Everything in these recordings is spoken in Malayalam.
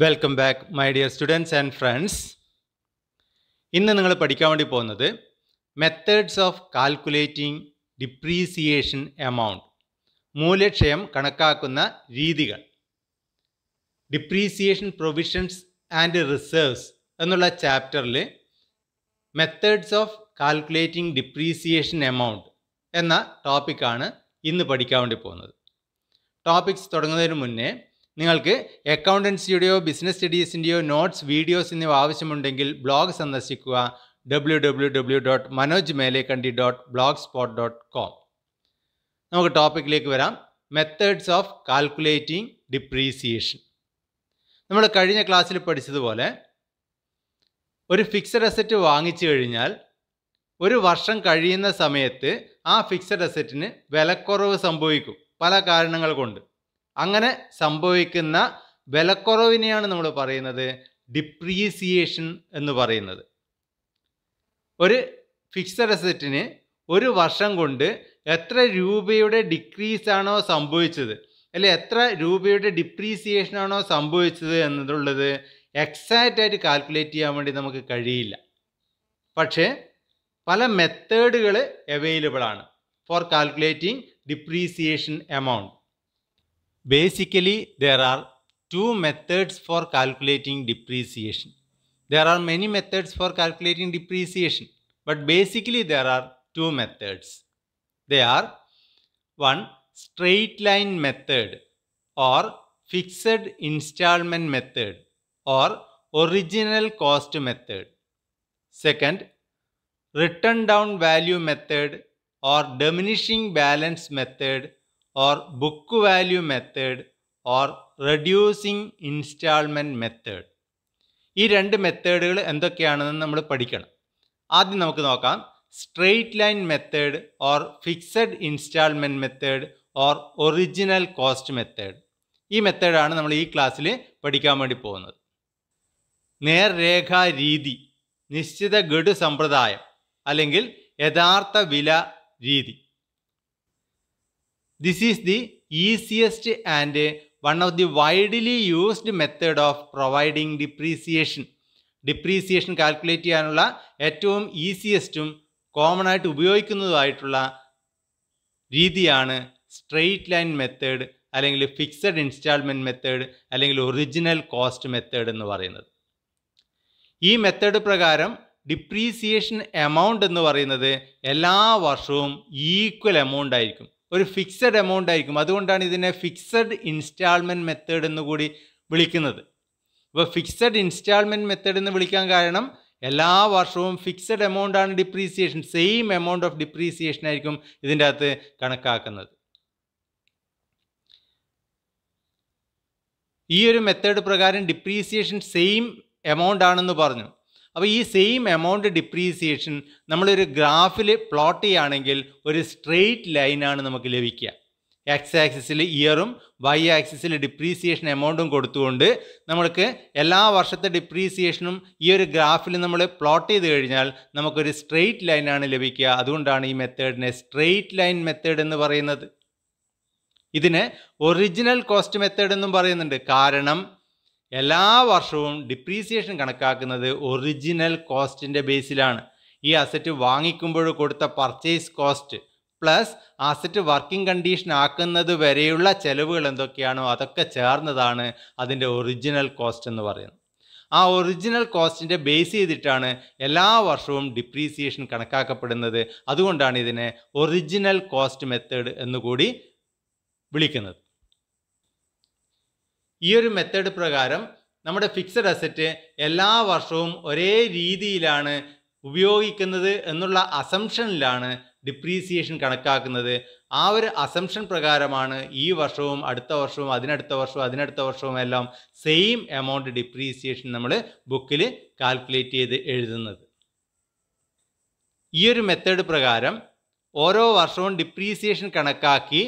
Welcome back my dear students and friends ഇന്ന് നിങ്ങൾ പഠിക്കാൻ വേണ്ടി പോകുന്നത് methods of calculating depreciation amount മൂല്യക്ഷയം കണക്കാക്കുന്ന രീതികൾ ഡിപ്രീസിയേഷൻ പ്രൊവിഷൻസ് ആൻഡ് റിസർവ്സ് എന്നുള്ള ചാപ്റ്ററിൽ methods of calculating depreciation amount എന്ന ടോപ്പിക്കാണ് ഇന്ന് പഠിക്കാൻ വേണ്ടി പോകുന്നത് ടോപ്പിക്സ് തുടങ്ങുന്നതിന് മുന്നേ നിങ്ങൾക്ക് അക്കൗണ്ടൻസിയുടെയോ ബിസിനസ് സ്റ്റഡീസിൻ്റെയോ നോട്ട്സ് വീഡിയോസ് എന്നിവ ആവശ്യമുണ്ടെങ്കിൽ ബ്ലോഗ് സന്ദർശിക്കുക W W W dot Manoj Melekandi dot blogspot dot com നമുക്ക് ടോപ്പിക്കിലേക്ക് വരാം മെത്തേഡ്സ് ഓഫ് കാൽക്കുലേറ്റിംഗ് ഡിപ്രീസിയേഷൻ നമ്മൾ കഴിഞ്ഞ ക്ലാസ്സിൽ പഠിച്ചതുപോലെ ഒരു ഫിക്സഡ് അസറ്റ് വാങ്ങിച്ചു കഴിഞ്ഞാൽ ഒരു വർഷം കഴിയുന്ന സമയത്ത് ആ ഫിക്സഡ് അസറ്റിന് വിലക്കുറവ് സംഭവിക്കും പല കാരണങ്ങൾ കൊണ്ട് അങ്ങനെ സംഭവിക്കുന്ന വിലക്കുറവിനെയാണ് നമ്മൾ പറയുന്നത് ഡിപ്രീസിയേഷൻ എന്ന് പറയുന്നത് ഒരു ഫിക്സഡ് അസറ്റിന് ഒരു വർഷം കൊണ്ട് എത്ര രൂപയുടെ ഡിക്രീസ് ആണോ സംഭവിച്ചത് അല്ലെ എത്ര രൂപയുടെ ഡിപ്രീസിയേഷൻ ആണോ സംഭവിച്ചത് എന്നുള്ളത് എക്സാക്റ്റ് ആയിട്ട് കാൽക്കുലേറ്റ് ചെയ്യാൻ വേണ്ടി നമുക്ക് കഴിയില്ല പക്ഷേ പല മെത്തേഡുകൾ അവൈലബിൾ ആണ് for calculating depreciation amount Basically, there are two methods for calculating depreciation. There are many methods for calculating depreciation, but basically there are two methods. They are one straight line method or fixed installment method or original cost method. Second, written down value method or diminishing balance method or book value method or reducing installment method ഈ രണ്ട് മെത്തേഡുകൾ എന്തൊക്കെയാണെന്ന് നമ്മൾ പഠിക്കണം ആദ്യം നമുക്ക് നോക്കാം straight line method or fixed instalment method or original cost method ഈ മെത്തേഡാണ് നമ്മൾ ഈ ക്ലാസ്സിൽ പഠിക്കാൻ വേണ്ടി പോകുന്നത് നേർരേഖാ രീതി നിശ്ചിത ഗഡു സമ്പ്രദായം അല്ലെങ്കിൽ യഥാർത്ഥ വില രീതി this is the easiest and one of the widely used method of providing depreciation depreciation calculate ചെയ്യാനുള്ള ഏറ്റവും ഈസിയസ്റ്റും കോമൺ ആയിട്ട് ഉപയോഗിക്കുന്നതുമായിട്ടുള്ള രീതിയാണ് സ്ട്രെയിറ്റ് ലൈൻ മെത്തേഡ് അല്ലെങ്കിൽ ഫിക്സഡ് ഇൻസ്റ്റാൾമെൻറ്റ് മെത്തേഡ് അല്ലെങ്കിൽ ഒറിജിനൽ കോസ്റ്റ് മെത്തേഡ് എന്ന് പറയുന്നത് ഈ മെത്തേഡ് പ്രകാരം ഡിപ്രീസിയേഷൻ എമൗണ്ട് എന്ന് പറയുന്നത് എല്ലാ വർഷവും ഈക്വൽ എമൗണ്ട് ആയിരിക്കും ഒരു ഫിക്സഡ് എമൗണ്ട് ആയിരിക്കും അതുകൊണ്ടാണ് ഇതിനെ ഫിക്സഡ് ഇൻസ്റ്റാൾമെൻറ്റ് മെത്തേഡ് എന്ന് കൂടി വിളിക്കുന്നത് അപ്പോൾ ഫിക്സഡ് ഇൻസ്റ്റാൾമെൻറ്റ് മെത്തേഡ് എന്ന് വിളിക്കാൻ കാരണം എല്ലാ വർഷവും ഫിക്സഡ് എമൗണ്ട് ആണ് depreciation same amount of depreciation ആയിരിക്കും ഇതിൻ്റെ അകത്ത് കണക്കാക്കുന്നത് ഈ ഒരു മെത്തേഡ് പ്രകാരം ഡിപ്രീസിയേഷൻ സെയിം എമൗണ്ട് ആണെന്ന് പറഞ്ഞു അപ്പോൾ ഈ സെയിം എമൗണ്ട് ഡിപ്രീസിയേഷൻ നമ്മളൊരു ഗ്രാഫിൽ പ്ലോട്ട് ചെയ്യുകയാണെങ്കിൽ ഒരു സ്ട്രെയിറ്റ് ലൈനാണ് നമുക്ക് ലഭിക്കുക എക്സ് ആക്സിസിൽ ഇയറും വൈ ആക്സിസിൽ ഡിപ്രീസിയേഷൻ എമൗണ്ടും കൊടുത്തുകൊണ്ട് നമ്മൾക്ക് എല്ലാ വർഷത്തെ ഡിപ്രീസിയേഷനും ഈ ഒരു ഗ്രാഫിൽ നമ്മൾ പ്ലോട്ട് ചെയ്ത് കഴിഞ്ഞാൽ നമുക്കൊരു സ്ട്രെയിറ്റ് ലൈനാണ് ലഭിക്കുക അതുകൊണ്ടാണ് ഈ മെത്തേഡിനെ സ്ട്രെയിറ്റ് ലൈൻ മെത്തേഡ് എന്ന് പറയുന്നത് ഇതിന് ഒറിജിനൽ കോസ്റ്റ് മെത്തേഡ് എന്നും പറയുന്നുണ്ട് കാരണം എല്ലാ വർഷവും ഡിപ്രീസിയേഷൻ കണക്കാക്കുന്നത് ഒറിജിനൽ കോസ്റ്റിൻ്റെ ബേസിലാണ് ഈ അസറ്റ് വാങ്ങിക്കുമ്പോൾ കൊടുത്ത purchase cost plus asset working condition ആക്കുന്നത് വരെയുള്ള ചെലവുകൾ എന്തൊക്കെയാണോ അതൊക്കെ ചേർന്നതാണ് അതിൻ്റെ ഒറിജിനൽ കോസ്റ്റ് എന്ന് പറയുന്നത് ആ ഒറിജിനൽ കോസ്റ്റിൻ്റെ ബേസ് ചെയ്തിട്ടാണ് എല്ലാ വർഷവും ഡിപ്രീസിയേഷൻ കണക്കാക്കപ്പെടുന്നത് അതുകൊണ്ടാണ് ഇതിനെ ഒറിജിനൽ കോസ്റ്റ് മെത്തേഡ് എന്നുകൂടി വിളിക്കുന്നത് ഈ ഒരു മെത്തേഡ് പ്രകാരം നമ്മുടെ ഫിക്സഡ് അസറ്റ് എല്ലാ വർഷവും ഒരേ രീതിയിലാണ് ഉപയോഗിക്കുന്നത് എന്നുള്ള അസംഷനിലാണ് ഡിപ്രീസിയേഷൻ കണക്കാക്കുന്നത് ആ ഒരു അസംഷൻ പ്രകാരമാണ് ഈ വർഷവും അടുത്ത വർഷവും അതിനടുത്ത വർഷവും അതിനടുത്ത വർഷവും എല്ലാം സെയിം എമൗണ്ട് ഡിപ്രീസിയേഷൻ നമ്മൾ ബുക്കിൽ കാൽക്കുലേറ്റ് ചെയ്ത് എഴുതുന്നത് ഈ ഒരു മെത്തേഡ് പ്രകാരം ഓരോ വർഷവും ഡിപ്രീസിയേഷൻ കണക്കാക്കി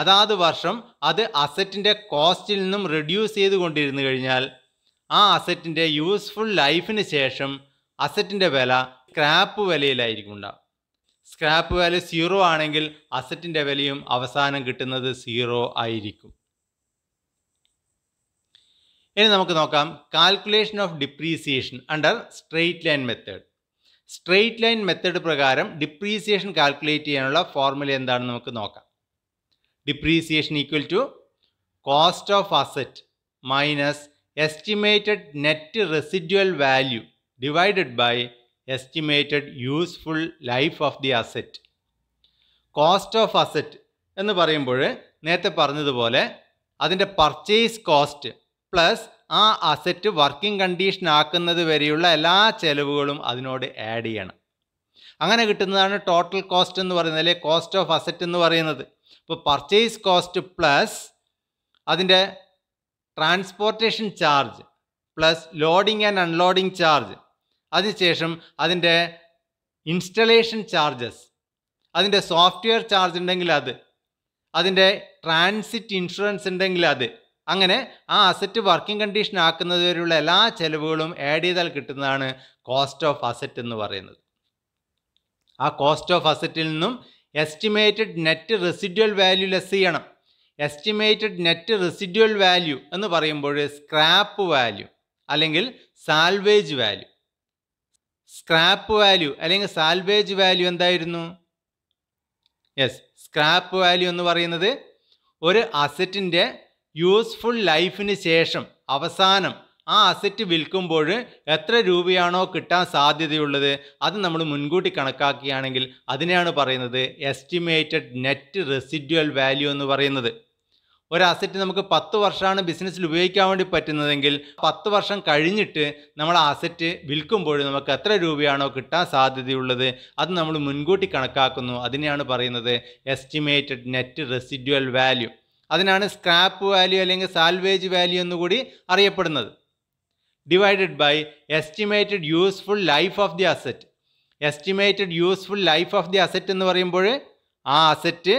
അതാത് വർഷം അത് അസറ്റിൻ്റെ കോസ്റ്റിൽ നിന്നും റെഡ്യൂസ് ചെയ്ത് കൊണ്ടിരുന്നു കഴിഞ്ഞാൽ ആ അസറ്റിൻ്റെ യൂസ്ഫുൾ ലൈഫിന് ശേഷം അസറ്റിൻ്റെ വില സ്ക്രാപ്പ് വിലയിലായിരിക്കും ഉണ്ടാവും സ്ക്രാപ്പ് വാല്യൂ സീറോ ആണെങ്കിൽ അസറ്റിൻ്റെ വിലയും അവസാനം കിട്ടുന്നത് സീറോ ആയിരിക്കും ഇനി നമുക്ക് നോക്കാം calculation of depreciation under straight line method straight line method പ്രകാരം ഡിപ്രീസിയേഷൻ കാൽക്കുലേറ്റ് ചെയ്യാനുള്ള ഫോർമുല എന്താണെന്ന് നമുക്ക് നോക്കാം depreciation equal to cost of asset minus estimated net residual value divided by estimated useful life of the asset. Cost of asset എന്ന് പറയുമ്പോൾ നേരത്തെ പറഞ്ഞതുപോലെ അതിൻ്റെ പർച്ചേസ് കോസ്റ്റ് പ്ലസ് ആ അസെറ്റ് വർക്കിംഗ് കണ്ടീഷൻ ആക്കുന്നത് വരെയുള്ള എല്ലാ ചെലവുകളും അതിനോട് ആഡ് ചെയ്യണം അങ്ങനെ കിട്ടുന്നതാണ് ടോട്ടൽ കോസ്റ്റ് എന്ന് പറയുന്നത് അല്ലെ കോസ്റ്റ് ഓഫ് അസറ്റ് എന്ന് പറയുന്നത് അപ്പോൾ പർച്ചേസ് കോസ്റ്റ് പ്ലസ് അതിൻ്റെ transportation charge plus loading and unloading charge അതിനുശേഷം അതിൻ്റെ ഇൻസ്റ്റലേഷൻ ചാർജസ് അതിൻ്റെ സോഫ്റ്റ്വെയർ ചാർജ് ഉണ്ടെങ്കിൽ അത് അതിൻ്റെ ട്രാൻസിറ്റ് ഇൻഷുറൻസ് ഉണ്ടെങ്കിൽ അത് അങ്ങനെ ആ അസറ്റ് വർക്കിംഗ് കണ്ടീഷൻ ആക്കുന്നത് വരെയുള്ള എല്ലാ ചെലവുകളും ആഡ് ചെയ്താൽ കിട്ടുന്നതാണ് കോസ്റ്റ് ഓഫ് അസറ്റ് എന്ന് പറയുന്നത് ആ കോസ്റ്റ് ഓഫ് അസറ്റിൽ നിന്നും estimated net residual value less ചെയ്യണം എസ്റ്റിമേറ്റഡ് നെറ്റ് റെസിഡ്യുവൽ വാല്യൂ എന്ന് പറയുമ്പോൾ സ്ക്രാപ്പ് വാല്യൂ അല്ലെങ്കിൽ സാൽവേജ് വാല്യൂ സ്ക്രാപ്പ് വാല്യൂ അല്ലെങ്കിൽ സാൽവേജ് വാല്യൂ എന്തായിരുന്നു യെസ് സ്ക്രാപ്പ് വാല്യൂ എന്ന് പറയുന്നത് ഒരു അസറ്റിൻ്റെ യൂസ്ഫുൾ ലൈഫിന് ശേഷം അവസാനം ആ അസറ്റ് വിൽക്കുമ്പോൾ എത്ര രൂപയാണോ കിട്ടാൻ സാധ്യതയുള്ളത് അത് നമ്മൾ മുൻകൂട്ടി കണക്കാക്കുകയാണെങ്കിൽ അതിനെയാണ് പറയുന്നത് എസ്റ്റിമേറ്റഡ് നെറ്റ് റെസിഡ്യുവൽ വാല്യൂ എന്ന് പറയുന്നത് ഒരു അസറ്റ് നമുക്ക് പത്ത് വർഷമാണ് ബിസിനസ്സിൽ ഉപയോഗിക്കാൻ വേണ്ടി പറ്റുന്നതെങ്കിൽ പത്ത് വർഷം കഴിഞ്ഞിട്ട് നമ്മൾ അസറ്റ് വിൽക്കുമ്പോൾ നമുക്ക് എത്ര രൂപയാണോ കിട്ടാൻ സാധ്യതയുള്ളത് അത് നമ്മൾ മുൻകൂട്ടി കണക്കാക്കുന്നു അതിനെയാണ് പറയുന്നത് എസ്റ്റിമേറ്റഡ് നെറ്റ് റെസിഡ്യുവൽ വാല്യൂ അതിനാണ് സ്ക്രാപ്പ് വാല്യൂ അല്ലെങ്കിൽ സാൽവേജ് വാല്യൂ എന്നുകൂടി അറിയപ്പെടുന്നത് divided by estimated useful life of the asset. Estimated useful life of the asset എന്ന് പറയുമ്പോൾ ആ അസറ്റ്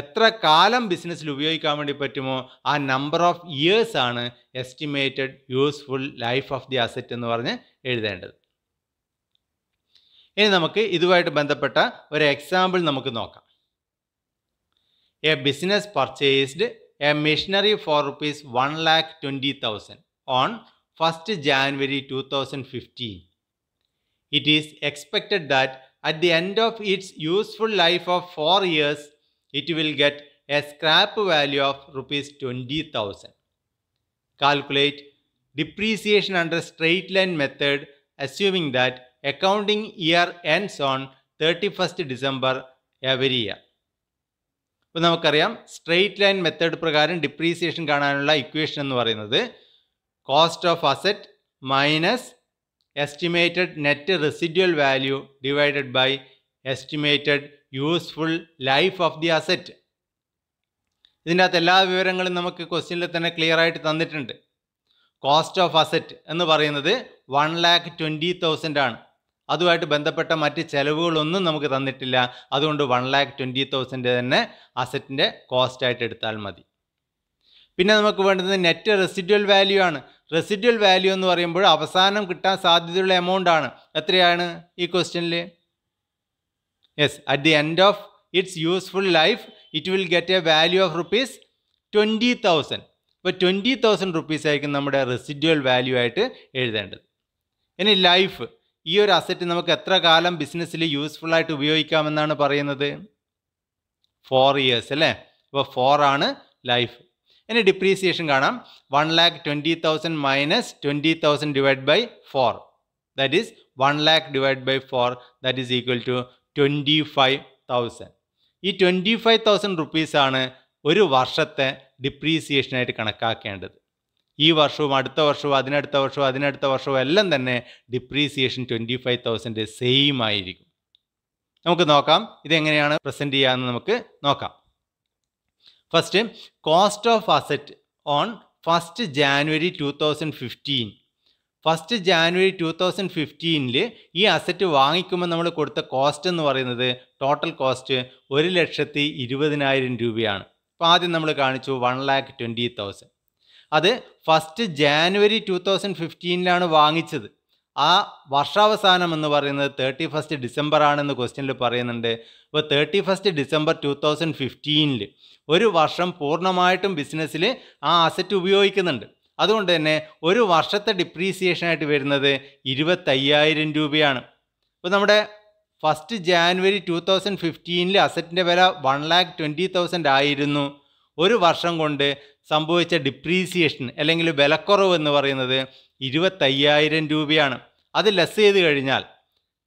എത്ര കാലം ബിസിനസ്സിൽ ഉപയോഗിക്കാൻ വേണ്ടി പറ്റുമോ ആ നമ്പർ ഓഫ് ഇയേഴ്സ് ആണ് estimated useful life of the asset എന്ന് പറഞ്ഞ് എഴുതേണ്ടത് ഇനി നമുക്ക് ഇതുമായിട്ട് ബന്ധപ്പെട്ട ഒരു എക്സാമ്പിൾ നമുക്ക് നോക്കാം a business purchased a machinery for rupees one lakh twenty thousand on 1st January 2015. It is expected that at the end of its useful life of 4 years, it will get a scrap value of rupees 20,000. Calculate depreciation under straight line method assuming that accounting year ends on 31st December every year. അപ്പോൾ നമുക്കറിയാം സ്ട്രെയിറ്റ് ലൈൻ മെത്തേഡ് പ്രകാരം ഡിപ്രീസിയേഷൻ കാണാനുള്ള ഇക്വേഷൻ എന്ന് പറയുന്നത് cost of asset minus estimated net residual value divided by estimated useful life of the asset ഇതിൻ്റെ അകത്ത് എല്ലാ വിവരങ്ങളും നമുക്ക് ക്വസ്റ്റ്യനിൽ തന്നെ ക്ലിയർ ആയിട്ട് തന്നിട്ടുണ്ട് കോസ്റ്റ് ഓഫ് അസറ്റ് എന്ന് പറയുന്നത് വൺ ലാക്ക് ട്വൻറ്റി തൗസൻഡ് ആണ് അതുമായിട്ട് ബന്ധപ്പെട്ട മറ്റ് ചിലവുകളൊന്നും നമുക്ക് തന്നിട്ടില്ല അതുകൊണ്ട് വൺ ലാക്ക് ട്വൻറ്റി തൗസൻഡ് തന്നെ അസറ്റിൻ്റെ കോസ്റ്റായിട്ട് എടുത്താൽ മതി പിന്നെ നമുക്ക് വേണ്ടത് നെറ്റ് റെസിഡ്വൽ വാല്യൂ ആണ് റെസിഡ്യൽ വാല്യൂ എന്ന് പറയുമ്പോൾ അവസാനം കിട്ടാൻ സാധ്യതയുള്ള എമൗണ്ട് ആണ് എത്രയാണ് ഈ ക്വസ്റ്റ്യനിൽ yes at the end of its useful life it will get a value of rupees twenty thousand ഇപ്പോൾ ട്വൻറ്റി തൗസൻഡ് റുപ്പീസ് ആയിരിക്കും നമ്മുടെ റെസിഡ്യൽ വാല്യൂ ആയിട്ട് എഴുതേണ്ടത് ഇനി ലൈഫ് ഈ ഒരു അസറ്റ് നമുക്ക് എത്ര കാലം ബിസിനസ്സിൽ യൂസ്ഫുൾ ആയിട്ട് ഉപയോഗിക്കാമെന്നാണ് പറയുന്നത് ഫോർ ഇയേഴ്സ് അല്ലേ അപ്പോൾ ഫോർ ആണ് ലൈഫ് ഇനി ഡിപ്രീസിയേഷൻ കാണാം one lakh twenty thousand minus twenty thousand divide by four that is one lakh divide by four that is equal to twenty five thousand ഈ ട്വൻറ്റി ഫൈവ് തൗസൻഡ് റുപ്പീസാണ് ഒരു വർഷത്തെ ഡിപ്രീസിയേഷനായിട്ട് കണക്കാക്കേണ്ടത് ഈ വർഷവും അടുത്ത വർഷവും അതിനടുത്ത വർഷവും അതിനടുത്ത വർഷവും എല്ലാം തന്നെ depreciation twenty five thousand same ആയിരിക്കും നമുക്ക് നോക്കാം ഇതെങ്ങനെയാണ് പ്രസൻറ്റ് ചെയ്യാമെന്ന് നമുക്ക് നോക്കാം first cost of asset on first January two thousand fifteen first January two thousand ഫിഫ്റ്റീനിൽ ഈ അസറ്റ് വാങ്ങിക്കുമ്പോൾ നമ്മൾ കൊടുത്ത കോസ്റ്റ് എന്ന് പറയുന്നത് ടോട്ടൽ കോസ്റ്റ് ഒരു ലക്ഷത്തി ഇരുപതിനായിരം രൂപയാണ് അപ്പോൾ ആദ്യം നമ്മൾ കാണിച്ചു വൺ ലാക്ക് ട്വൻറ്റി തൗസൻഡ് അത് ഫസ്റ്റ് ജാനുവരി ടു തൗസൻഡ് ഫിഫ്റ്റീനിലാണ് വാങ്ങിച്ചത് ആ വർഷാവസാനം എന്ന് പറയുന്നത് തേർട്ടി ഫസ്റ്റ് ഡിസംബർ ആണെന്ന് ക്വസ്റ്റ്യനിൽ പറയുന്നുണ്ട് അപ്പോൾ thirty first December two thousand ഫിഫ്റ്റീനിൽ ഒരു വർഷം പൂർണ്ണമായിട്ടും ബിസിനസ്സിൽ ആ അസറ്റ് ഉപയോഗിക്കുന്നുണ്ട് അതുകൊണ്ട് തന്നെ ഒരു വർഷത്തെ ഡിപ്രീസിയേഷനായിട്ട് വരുന്നത് ഇരുപത്തയ്യായിരം രൂപയാണ് ഇപ്പോൾ നമ്മുടെ ഫസ്റ്റ് ജാനുവരി ടു തൗസൻഡ് ഫിഫ്റ്റീനിൽ അസറ്റിൻ്റെ വില വൺ ലാക്ക് ട്വൻറ്റി തൗസൻഡ് ആയിരുന്നു ഒരു വർഷം കൊണ്ട് സംഭവിച്ച ഡിപ്രീസിയേഷൻ അല്ലെങ്കിൽ വിലക്കുറവ് എന്ന് പറയുന്നത് ഇരുപത്തയ്യായിരം രൂപയാണ് അത് ലെസ് ചെയ്ത് കഴിഞ്ഞാൽ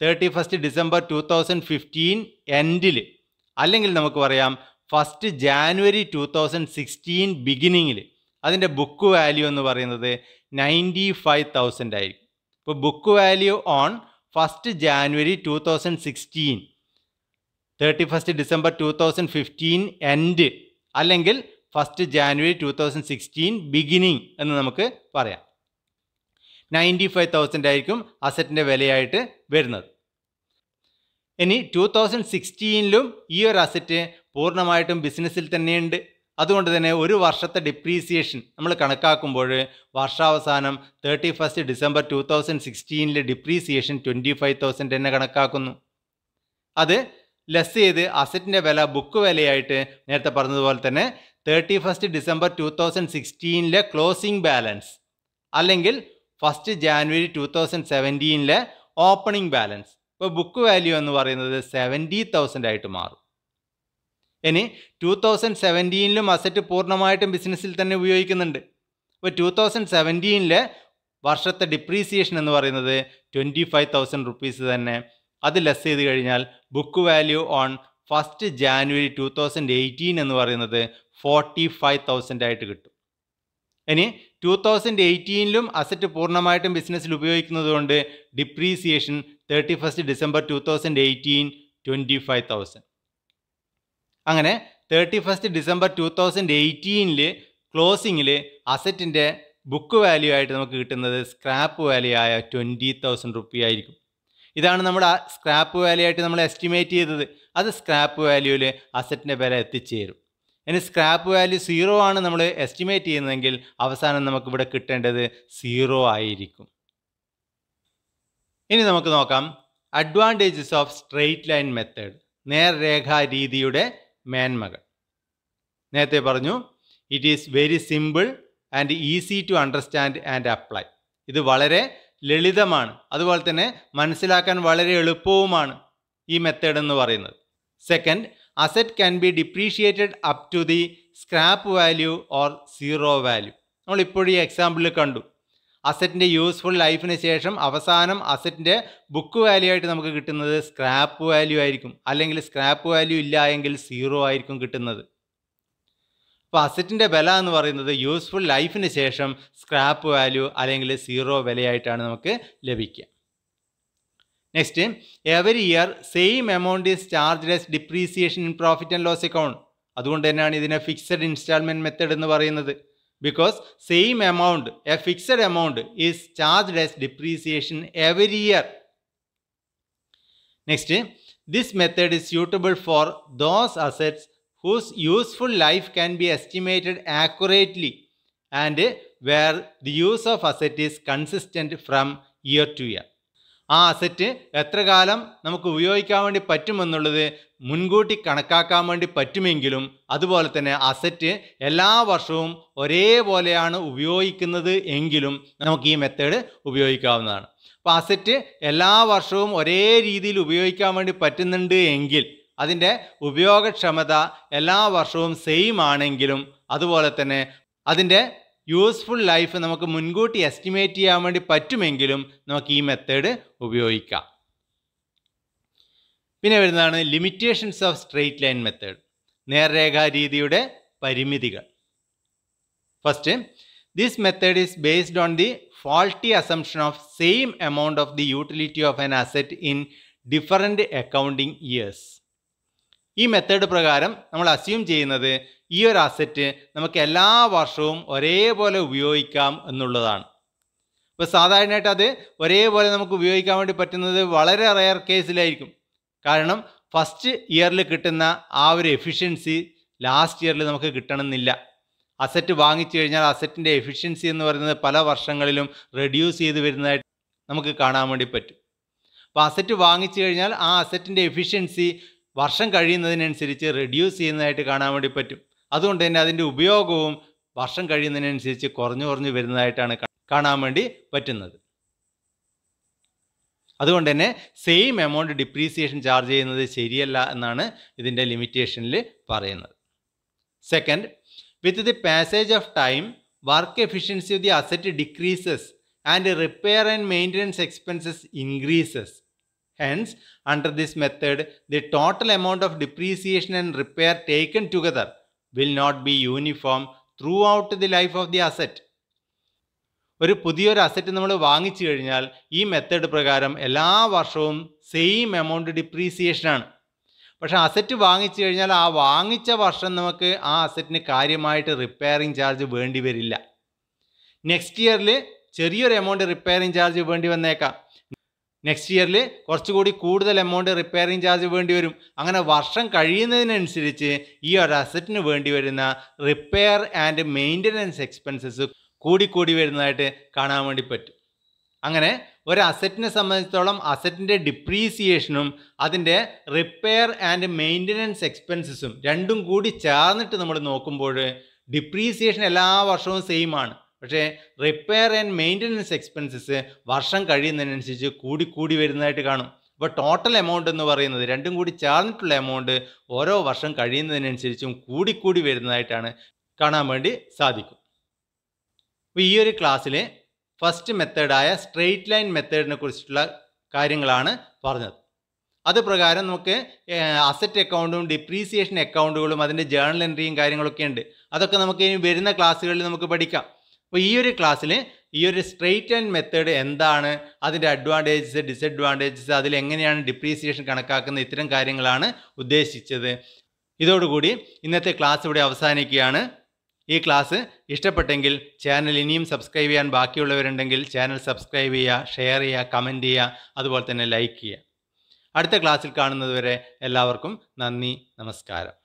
thirty first December two thousand fifteen എൻഡിൽ അല്ലെങ്കിൽ നമുക്ക് പറയാം first January two thousand sixteen ബിഗിനിങ്ങിൽ അതിൻ്റെ ബുക്ക് വാല്യൂ എന്ന് പറയുന്നത് നയൻറ്റി ഫൈവ് തൗസൻഡ് ആയിരിക്കും ഇപ്പോൾ book value on first January two thousand sixteen thirty first December two thousand fifteen end അല്ലെങ്കിൽ first January two thousand sixteen beginning എന്ന് നമുക്ക് പറയാം നയൻറ്റി ഫൈവ് തൗസൻഡ് ആയിരിക്കും അസറ്റിൻ്റെ വിലയായിട്ട് വരുന്നത് ഇനി ടു തൗസൻഡ് സിക്സ്റ്റീനിലും ഈ ഒരു അസറ്റ് പൂർണ്ണമായിട്ടും ബിസിനസ്സിൽ തന്നെയുണ്ട് അതുകൊണ്ട് തന്നെ ഒരു വർഷത്തെ ഡിപ്രീസിയേഷൻ നമ്മൾ കണക്കാക്കുമ്പോൾ വർഷാവസാനം thirty first December two thousand സിക്സ്റ്റീനിലെ ഡിപ്രീസിയേഷൻ ട്വൻറ്റി ഫൈവ് തൗസൻഡ് തന്നെ കണക്കാക്കുന്നു അത് ലെസ് ചെയ്ത് അസറ്റിൻ്റെ വില ബുക്ക് വിലയായിട്ട് നേരത്തെ പറഞ്ഞതുപോലെ തന്നെ thirty first December two thousand സിക്സ്റ്റീനിലെ ക്ലോസിംഗ് ബാലൻസ് അല്ലെങ്കിൽ ഫസ്റ്റ് ജാനുവരി ടു തൗസൻഡ് സെവൻറ്റീനിലെ ഓപ്പണിംഗ് ബാലൻസ് ഇപ്പോൾ ബുക്ക് വാല്യൂ എന്ന് പറയുന്നത് സെവൻറ്റി തൗസൻഡ് ആയിട്ട് മാറും ഇനി ടു തൗസൻഡ് സെവൻറ്റീനിലും അസറ്റ് പൂർണ്ണമായിട്ടും ബിസിനസ്സിൽ തന്നെ ഉപയോഗിക്കുന്നുണ്ട് ഇപ്പോൾ ടു തൗസൻഡ് സെവൻറ്റീനിലെ വർഷത്തെ ഡിപ്രീസിയേഷൻ എന്ന് പറയുന്നത് ട്വൻറ്റി ഫൈവ് തൗസൻഡ് റുപ്പീസ് തന്നെ അത് ലെസ് ചെയ്ത് കഴിഞ്ഞാൽ book value on first January two thousand eighteen എന്ന് പറയുന്നത് ഫോർട്ടി ഫൈവ് തൗസൻഡ് ആയിട്ട് കിട്ടും ഇനി ടു തൗസൻഡ് എയ്റ്റീനിലും അസറ്റ് പൂർണ്ണമായിട്ടും ബിസിനസ്സിൽ ഉപയോഗിക്കുന്നത് കൊണ്ട് depreciation thirty first December two thousand eighteen twenty five thousand അങ്ങനെ thirty first December two thousand എയ്റ്റീനിൽ ക്ലോസിങ്ങിൽ അസറ്റിൻ്റെ ബുക്ക് വാല്യൂ ആയിട്ട് നമുക്ക് കിട്ടുന്നത് സ്ക്രാപ്പ് വാല്യൂ ആയ ട്വൻറ്റി തൗസൻഡ് റുപ്പി ആയിരിക്കും ഇതാണ് നമ്മുടെ സ്ക്രാപ്പ് വാല്യൂ ആയിട്ട് നമ്മൾ എസ്റ്റിമേറ്റ് ചെയ്തത് അത് സ്ക്രാപ്പ് വാല്യൂവിൽ അസറ്റിൻ്റെ വില എത്തിച്ചേരും ഇനി സ്ക്രാപ്പ് വാല്യൂ സീറോ ആണ് നമ്മൾ എസ്റ്റിമേറ്റ് ചെയ്യുന്നതെങ്കിൽ അവസാനം നമുക്ക് ഇവിടെ കിട്ടേണ്ടത് സീറോ ആയിരിക്കും ഇനി നമുക്ക് നോക്കാം advantages of straight line method നേർരേഖാ രീതിയുടെ മേന്മകൾ നേരത്തെ പറഞ്ഞു it is very simple and easy to understand and apply ഇത് വളരെ ലളിതമാണ് അതുപോലെ തന്നെ മനസ്സിലാക്കാൻ വളരെ എളുപ്പവുമാണ് ഈ മെത്തേഡ് എന്ന് പറയുന്നത് second asset can be depreciated up to the scrap value or zero value നമ്മൾ ഈ എക്സാമ്പിളിൽ കണ്ടു അസറ്റിൻ്റെ യൂസ്ഫുൾ ലൈഫിന് ശേഷം അവസാനം അസറ്റിൻ്റെ ബുക്ക് വാല്യൂ ആയിട്ട് നമുക്ക് കിട്ടുന്നത് സ്ക്രാപ്പ് വാല്യൂ ആയിരിക്കും അല്ലെങ്കിൽ സ്ക്രാപ്പ് വാല്യൂ ഇല്ല എങ്കിൽ സീറോ ആയിരിക്കും കിട്ടുന്നത് അപ്പോൾ അസറ്റിൻ്റെ വില എന്ന് പറയുന്നത് യൂസ്ഫുൾ ലൈഫിന് ശേഷം സ്ക്രാപ്പ് വാല്യൂ അല്ലെങ്കിൽ സീറോ വിലയായിട്ടാണ് നമുക്ക് ലഭിക്കുക next every year same amount is charge less depreciation in profit and loss account അതുകൊണ്ട് തന്നെയാണ് ഇതിനെ ഫിക്സഡ് ഇൻസ്റ്റാൾമെൻറ്റ് മെത്തേഡ് എന്ന് പറയുന്നത് because same amount a fixed amount is charge less depreciation every year next this method is suitable for those assets whose useful life can be estimated accurately and where the use of asset is consistent from year to year. ആ അസെറ്റ് എത്ര കാലം നമുക്ക് ഉപയോഗിക്കാൻ വേണ്ടി പറ്റുമെന്നുള്ളത് മുൻകൂട്ടി കണക്കാക്കാൻ വേണ്ടി പറ്റുമെങ്കിലും അതുപോലെ തന്നെ അസെറ്റ് എല്ലാ വർഷവും ഒരേപോലെയാണ് ഉപയോഗിക്കുന്നത് എങ്കിലും നമുക്ക് ഈ മെത്തേഡ് ഉപയോഗിക്കാവുന്നതാണ് അപ്പോൾ അസെറ്റ് എല്ലാ വർഷവും ഒരേ രീതിയിൽ ഉപയോഗിക്കാൻ വേണ്ടി പറ്റുന്നുണ്ട് എങ്കിൽ അതിൻ്റെ ഉപയോഗക്ഷമത എല്ലാ വർഷവും സെയിം ആണെങ്കിലും അതുപോലെ തന്നെ അതിൻ്റെ യൂസ്ഫുൾ ലൈഫ് നമുക്ക് മുൻകൂട്ടി എസ്റ്റിമേറ്റ് ചെയ്യാൻ വേണ്ടി പറ്റുമെങ്കിലും നമുക്ക് ഈ മെത്തേഡ് ഉപയോഗിക്കാം പിന്നെ വരുന്നതാണ് limitations of straight line method നേർരേഖാ രീതിയുടെ പരിമിതികൾ first this method is based on the faulty assumption of same amount of the utility of an asset in different accounting years ഈ മെത്തേഡ് പ്രകാരം നമ്മൾ അസ്യൂം ചെയ്യുന്നത് ഈ ഒരു അസറ്റ് നമുക്ക് എല്ലാ വർഷവും ഒരേപോലെ ഉപയോഗിക്കാം എന്നുള്ളതാണ് ഇപ്പോൾ സാധാരണയായിട്ട് അത് ഒരേപോലെ നമുക്ക് ഉപയോഗിക്കാൻ വേണ്ടി പറ്റുന്നത് വളരെ റയർ കേസിലായിരിക്കും കാരണം ഫസ്റ്റ് ഇയറിൽ കിട്ടുന്ന ആ ഒരു എഫിഷ്യൻസി ലാസ്റ്റ് ഇയറിൽ നമുക്ക് കിട്ടണമെന്നില്ല അസറ്റ് വാങ്ങിച്ചു കഴിഞ്ഞാൽ അസറ്റിൻ്റെ എഫിഷ്യൻസി എന്ന് പറയുന്നത് പല വർഷങ്ങളിലും റെഡ്യൂസ് ചെയ്ത് വരുന്നതായിട്ട് നമുക്ക് കാണാൻ വേണ്ടി പറ്റും അപ്പോൾ അസറ്റ് വാങ്ങിച്ചു കഴിഞ്ഞാൽ ആ അസറ്റിൻ്റെ എഫിഷ്യൻസി വർഷം കഴിയുന്നതിനനുസരിച്ച് റെഡ്യൂസ് ചെയ്യുന്നതായിട്ട് കാണാൻ വേണ്ടി പറ്റും അതുകൊണ്ട് തന്നെ അതിൻ്റെ ഉപയോഗവും വർഷം കഴിയുന്നതിനനുസരിച്ച് കുറഞ്ഞു കുറഞ്ഞു വരുന്നതായിട്ടാണ് കാണാൻ വേണ്ടി പറ്റുന്നത് അതുകൊണ്ട് തന്നെ സെയിം എമൗണ്ട് ഡിപ്രീസിയേഷൻ ചാർജ് ചെയ്യുന്നത് ശരിയല്ല എന്നാണ് ഇതിൻ്റെ ലിമിറ്റേഷനിൽ പറയുന്നത് second with the passage of time work efficiency of the asset decreases and repair and maintenance expenses increases Hence, under this method, the total amount of depreciation and repair taken together will not be uniform throughout the life of the asset. ഒരു പുതിയൊരു അസെറ്റ് നമ്മൾ വാങ്ങിച്ചു കഴിഞ്ഞാൽ ഈ മെത്തേഡ് പ്രകാരം എല്ലാ വർഷവും സെയിം എമൗണ്ട് ഡിപ്രീസിയേഷനാണ് പക്ഷേ അസെറ്റ് വാങ്ങിച്ചു കഴിഞ്ഞാൽ ആ വാങ്ങിച്ച വർഷം നമുക്ക് ആ അസെറ്റിന് കാര്യമായിട്ട് റിപ്പയറിംഗ് ചാർജ് വേണ്ടി വരില്ല നെക്സ്റ്റ് ഇയറിൽ ചെറിയൊരു എമൗണ്ട് റിപ്പയറിംഗ് ചാർജ് വേണ്ടി വന്നേക്കാം നെക്സ്റ്റ് ഇയറിൽ കുറച്ചുകൂടി കൂടുതൽ എമൗണ്ട് റിപ്പയറിംഗ് ചാർജ് വേണ്ടി വരും അങ്ങനെ വർഷം കഴിയുന്നതിനനുസരിച്ച് ഈ ഒരു അസറ്റിന് വേണ്ടി വരുന്ന റിപ്പയർ ആൻഡ് മെയിൻ്റനൻസ് എക്സ്പെൻസസ് കൂടിക്കൂടി വരുന്നതായിട്ട് കാണാൻ വേണ്ടി പറ്റും അങ്ങനെ ഒരു അസറ്റിനെ സംബന്ധിച്ചിടത്തോളം അസറ്റിൻ്റെ ഡിപ്രീസിയേഷനും അതിൻ്റെ റിപ്പയർ ആൻഡ് മെയിൻ്റനൻസ് എക്സ്പെൻസസും രണ്ടും കൂടി ചേർന്നിട്ട് നമ്മൾ നോക്കുമ്പോൾ ഡിപ്രീസിയേഷൻ എല്ലാ വർഷവും സെയിം ആണ് പക്ഷേ റിപ്പയർ ആൻഡ് മെയിൻ്റനൻസ് എക്സ്പെൻസസ് വർഷം കഴിയുന്നതിനനുസരിച്ച് കൂടി കൂടി വരുന്നതായിട്ട് കാണും അപ്പോൾ ടോട്ടൽ എമൗണ്ട് എന്ന് പറയുന്നത് രണ്ടും കൂടി ചേർന്നിട്ടുള്ള എമൗണ്ട് ഓരോ വർഷം കഴിയുന്നതിനനുസരിച്ചും കൂടിക്കൂടി വരുന്നതായിട്ടാണ് കാണാൻ വേണ്ടി സാധിക്കും അപ്പോൾ ഈ ഒരു ക്ലാസ്സിൽ ഫസ്റ്റ് മെത്തേഡായ സ്ട്രെയിറ്റ് ലൈൻ മെത്തേഡിനെ കുറിച്ചിട്ടുള്ള കാര്യങ്ങളാണ് പറഞ്ഞത് അത് പ്രകാരം നമുക്ക് അസറ്റ് അക്കൗണ്ടും ഡിപ്രീസിയേഷൻ അക്കൗണ്ടുകളും അതിൻ്റെ ജേണൽ എൻട്രിയും കാര്യങ്ങളൊക്കെ ഉണ്ട് അതൊക്കെ നമുക്ക് ഇനി വരുന്ന ക്ലാസ്സുകളിൽ നമുക്ക് പഠിക്കാം അപ്പോൾ ഈ ഒരു ക്ലാസ്സിൽ ഈ ഒരു സ്ട്രെയിറ്റ് ആൻഡ് മെത്തേഡ് എന്താണ് അതിൻ്റെ അഡ്വാൻറ്റേജസ് ഡിസഡ്വാൻറ്റേജസ് അതിലെങ്ങനെയാണ് ഡിപ്രീസിയേഷൻ കണക്കാക്കുന്നത് ഇത്തരം കാര്യങ്ങളാണ് ഉദ്ദേശിച്ചത് ഇതോടുകൂടി ഇന്നത്തെ ക്ലാസ് ഇവിടെ അവസാനിക്കുകയാണ് ഈ ക്ലാസ് ഇഷ്ടപ്പെട്ടെങ്കിൽ ചാനൽ ഇനിയും സബ്സ്ക്രൈബ് ചെയ്യാൻ ബാക്കിയുള്ളവരുണ്ടെങ്കിൽ ചാനൽ സബ്സ്ക്രൈബ് ചെയ്യുക ഷെയർ ചെയ്യുക കമൻറ്റ് ചെയ്യുക അതുപോലെ തന്നെ ലൈക്ക് ചെയ്യുക അടുത്ത ക്ലാസ്സിൽ കാണുന്നതുവരെ എല്ലാവർക്കും നന്ദി നമസ്കാരം